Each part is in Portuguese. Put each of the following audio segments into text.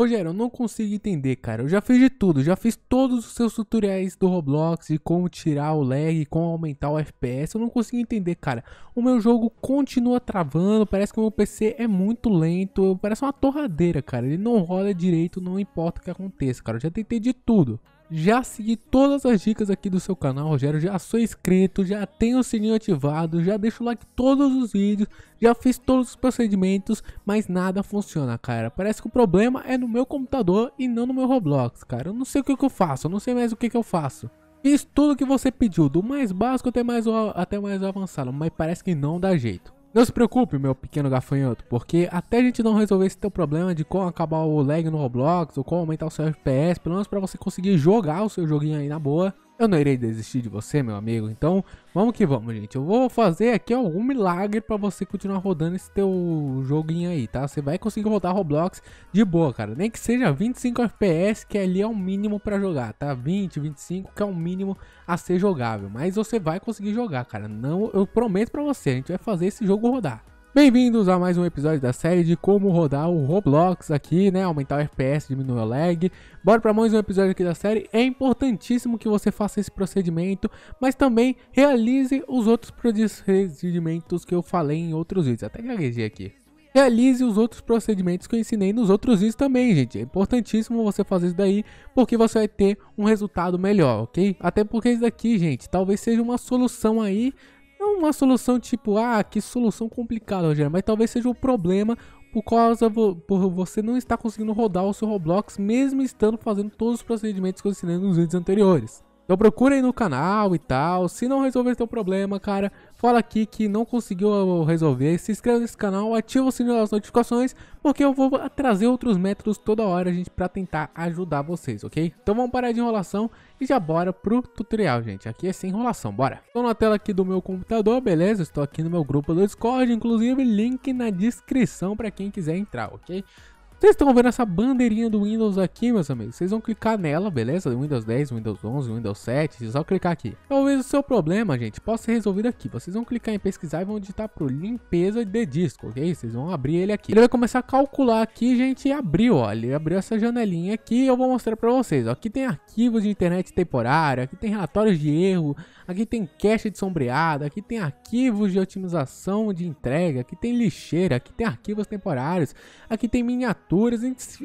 Rogério, eu não consigo entender, cara. Eu já fiz de tudo, já fiz todos os seus tutoriais do Roblox de como tirar o lag, como aumentar o FPS. Eu não consigo entender, cara. O meu jogo continua travando, parece que o meu PC é muito lento, parece uma torradeira, cara. Ele não rola direito, não importa o que aconteça, cara. Eu já tentei de tudo já segui todas as dicas aqui do seu canal, Rogério, já sou inscrito, já tenho o sininho ativado, já deixo like em todos os vídeos, já fiz todos os procedimentos, mas nada funciona, cara. Parece que o problema é no meu computador e não no meu Roblox, cara. Eu não sei o que, que eu faço, eu não sei mais o que, que eu faço. Fiz tudo o que você pediu, do mais básico até mais, até mais avançado, mas parece que não dá jeito. Não se preocupe, meu pequeno gafanhoto, porque até a gente não resolver esse teu problema de como acabar o lag no Roblox ou como aumentar o seu FPS, pelo menos para você conseguir jogar o seu joguinho aí na boa, eu não irei desistir de você, meu amigo. Então, vamos que vamos, gente. Eu vou fazer aqui algum milagre para você continuar rodando esse teu joguinho aí, tá? Você vai conseguir rodar Roblox de boa, cara. Nem que seja 25 FPS, que ali é o mínimo para jogar, tá? 20, 25, que é o mínimo a ser jogável. Mas você vai conseguir jogar, cara. Não, eu prometo para você, a gente vai fazer esse jogo rodar. Bem-vindos a mais um episódio da série de como rodar o Roblox aqui, né? Aumentar o FPS, diminuir o lag. Bora para mais um episódio aqui da série. É importantíssimo que você faça esse procedimento, mas também realize os outros procedimentos que eu falei em outros vídeos. Até gaguejei aqui. Realize os outros procedimentos que eu ensinei nos outros vídeos também, gente. É importantíssimo você fazer isso daí, porque você vai ter um resultado melhor, ok? Até porque isso daqui, gente, talvez seja uma solução aí não é uma solução tipo, ah, que solução complicada, Rogério, mas talvez seja o um problema por causa vo por você não estar conseguindo rodar o seu Roblox mesmo estando fazendo todos os procedimentos que eu ensinei nos vídeos anteriores. Então procura aí no canal e tal. Se não resolver seu problema, cara, fala aqui que não conseguiu resolver. Se inscreva nesse canal, ativa o sininho das notificações, porque eu vou trazer outros métodos toda hora, gente, pra tentar ajudar vocês, ok? Então vamos parar de enrolação e já bora pro tutorial, gente. Aqui é sem enrolação, bora. Estou na tela aqui do meu computador, beleza? Estou aqui no meu grupo do Discord, inclusive link na descrição pra quem quiser entrar, ok? Vocês estão vendo essa bandeirinha do Windows aqui, meus amigos? Vocês vão clicar nela, beleza? Windows 10, Windows 11, Windows 7, vocês vão clicar aqui. Talvez o seu problema, gente, possa ser resolvido aqui. Vocês vão clicar em pesquisar e vão digitar para limpeza de disco, ok? Vocês vão abrir ele aqui. Ele vai começar a calcular aqui, gente, e abriu, ó. Ele abriu essa janelinha aqui e eu vou mostrar para vocês. Ó. Aqui tem arquivos de internet temporária, aqui tem relatórios de erro, aqui tem cache de sombreado, aqui tem arquivos de otimização de entrega, aqui tem lixeira, aqui tem arquivos temporários, aqui tem miniatura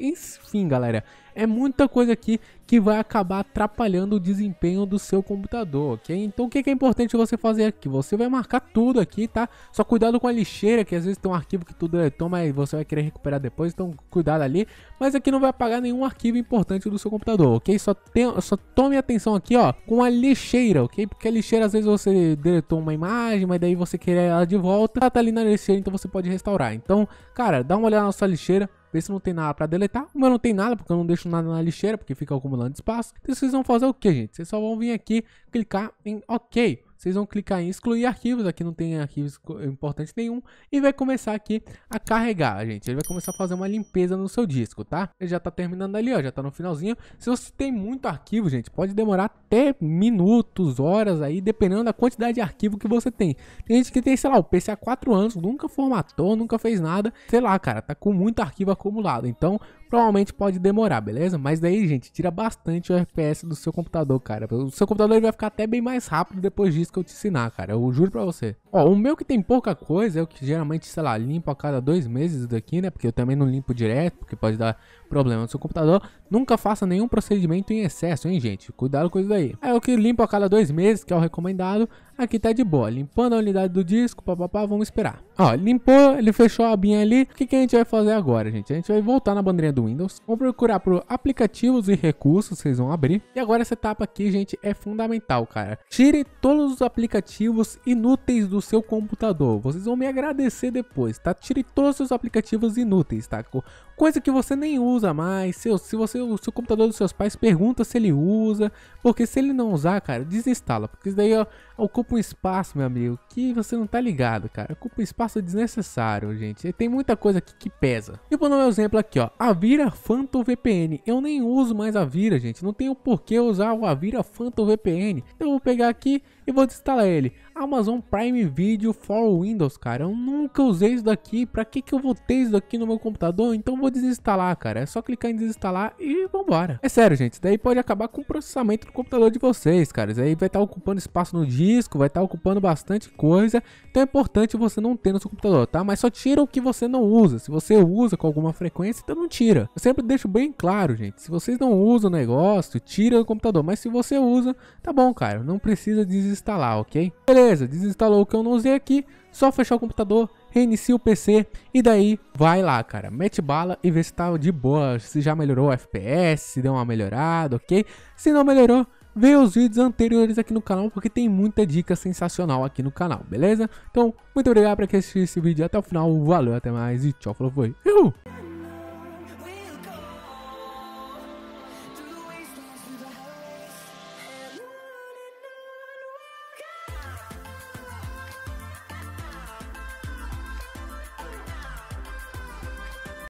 enfim, galera. É muita coisa aqui que vai acabar atrapalhando o desempenho do seu computador, ok? Então o que é importante você fazer aqui? Você vai marcar tudo aqui, tá? Só cuidado com a lixeira, que às vezes tem um arquivo que tudo deletou, é, mas você vai querer recuperar depois, então cuidado ali. Mas aqui não vai apagar nenhum arquivo importante do seu computador, ok? Só, tem, só tome atenção aqui, ó, com a lixeira, ok? Porque a lixeira às vezes você deletou uma imagem, mas daí você quer ela de volta, ela tá ali na lixeira, então você pode restaurar. Então, cara, dá uma olhada na sua lixeira, ver se não tem nada para deletar. Como eu não tem nada, porque eu não deixo nada na lixeira, porque fica acumulando espaço. Então vocês vão fazer o que, gente? Vocês só vão vir aqui, clicar em OK vocês vão clicar em excluir arquivos, aqui não tem arquivos importantes nenhum, e vai começar aqui a carregar, gente. Ele vai começar a fazer uma limpeza no seu disco, tá? Ele já tá terminando ali, ó, já tá no finalzinho. Se você tem muito arquivo, gente, pode demorar até minutos, horas aí, dependendo da quantidade de arquivo que você tem. Tem gente que tem, sei lá, o PC há 4 anos, nunca formatou, nunca fez nada, sei lá, cara, tá com muito arquivo acumulado. Então, Provavelmente pode demorar, beleza? Mas daí, gente, tira bastante o FPS do seu computador, cara. O seu computador vai ficar até bem mais rápido depois disso que eu te ensinar, cara. Eu juro pra você. Ó, o meu que tem pouca coisa é o que geralmente, sei lá, limpo a cada dois meses daqui, né? Porque eu também não limpo direto, porque pode dar problema no seu computador. Nunca faça nenhum procedimento em excesso, hein, gente? Cuidado com isso daí. É o que limpo a cada dois meses, que é o recomendado aqui tá de boa, limpando a unidade do disco, papapá, vamos esperar. Ó, limpou, ele fechou a abinha ali, o que, que a gente vai fazer agora, gente? A gente vai voltar na bandeirinha do Windows, vamos procurar por aplicativos e recursos, vocês vão abrir. E agora essa etapa aqui, gente, é fundamental, cara. Tire todos os aplicativos inúteis do seu computador, vocês vão me agradecer depois, tá? Tire todos os aplicativos inúteis, tá? Coisa que você nem usa mais, seu, se você, o seu computador dos seus pais pergunta se ele usa, porque se ele não usar, cara, desinstala, porque isso daí ó, é ocupa é ocupa um espaço, meu amigo, que você não tá ligado, cara. Ocupa um espaço desnecessário, gente. E tem muita coisa aqui que pesa. E vou dar um exemplo aqui, ó. Avira Phantom VPN. Eu nem uso mais Avira, gente. Não tenho por que usar o Avira Phantom VPN. Então eu vou pegar aqui e vou desinstalar ele. Amazon Prime Video for Windows, cara. Eu nunca usei isso daqui. Pra que, que eu vou ter isso daqui no meu computador? Então vou desinstalar, cara. É só clicar em desinstalar e vambora. É sério, gente. Isso daí pode acabar com o processamento do computador de vocês, cara. Isso aí vai estar tá ocupando espaço no disco, vai estar tá ocupando bastante coisa. Então é importante você não ter no seu computador, tá? Mas só tira o que você não usa. Se você usa com alguma frequência, então não tira. Eu sempre deixo bem claro, gente. Se vocês não usam o negócio, tira do computador. Mas se você usa, tá bom, cara. Não precisa desinstalar desinstalar, ok? Beleza, desinstalou o que eu não usei aqui, só fechar o computador, reinicia o PC e daí vai lá, cara. Mete bala e vê se tá de boa, se já melhorou o FPS, se deu uma melhorada, ok? Se não melhorou, vê os vídeos anteriores aqui no canal, porque tem muita dica sensacional aqui no canal, beleza? Então, muito obrigado por assistir esse vídeo até o final, valeu, até mais e tchau, falou, foi!